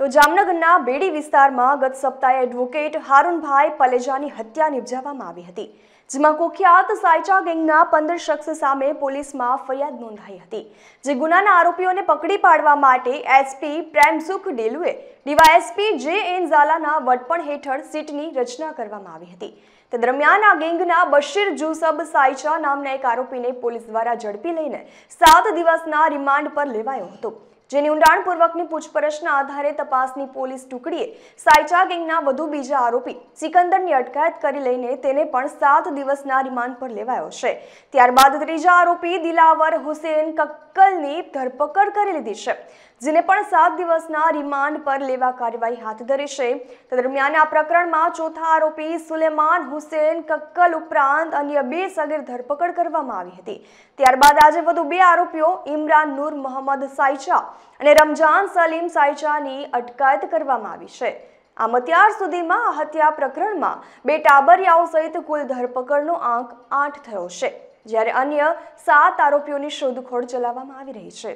તો જામનગરના બેડી વિસ્તારમાં ગત સપ્તાહે એડવોકેટ હારૂનભાઈ પલેજાની હત્યા નિપજાવવામાં આવી હતી જેમાં કુખ્યાત સાયચા ગેંગના પંદર શખ્સ સામે પોલીસમાં ફરિયાદ નોંધાઈ હતી જે ગુનાના આરોપીઓને પકડી પાડવા માટે એસપી પ્રેમસુખ ડેલુએ ડીવાયએસપી જે એન ઝાલાના વડપણ હેઠળ સીટની રચના કરવામાં આવી હતી તે દરમિયાન આ ગેંગના બશીર જુસબ સાયચા નામના એક આરોપીને પોલીસ દ્વારા ઝડપી લઈને સાત દિવસના રિમાન્ડ પર લેવાયો હતો જેની ઊંડાણપૂર્વકની પૂછપરછના આધારે તપાસની પોલીસ ટુકડીએ સાયચા ગેંગના વધુ બીજા આરોપી સિકંદરની અટકાયત કરી લઈને તેને પણ સાત દિવસના રિમાન્ડ પર લેવાયો છે ત્યારબાદ ત્રીજા આરોપી દિલાવર હુસેન કક્કલની ધરપકડ કરી લીધી છે જેને પણ સાત દિવસના રિમાન્ડ પર લેવા કાર્યવાહી હાથ ધરી છે તે દરમિયાન આ પ્રકરણમાં ચોથા આરોપી સુલેમાન હુસેન કક્કલ ઉપરાંત અન્ય બે સગીર ધરપકડ કરવામાં આવી હતી ત્યારબાદ આજે વધુ બે આરોપીઓ ઇમરાન નૂર મોહમ્મદ સાયચા અને રમજાન સલીમ સાયચાની અટકાયત કરવામાં આવી છે આમ અત્યાર સુધીમાં આ હત્યા પ્રકરણમાં બે ટાબરિયાઓ સહિત કુલ ધરપકડનો આંક આઠ થયો છે જ્યારે અન્ય સાત આરોપીઓની શોધખોળ ચલાવવામાં આવી રહી છે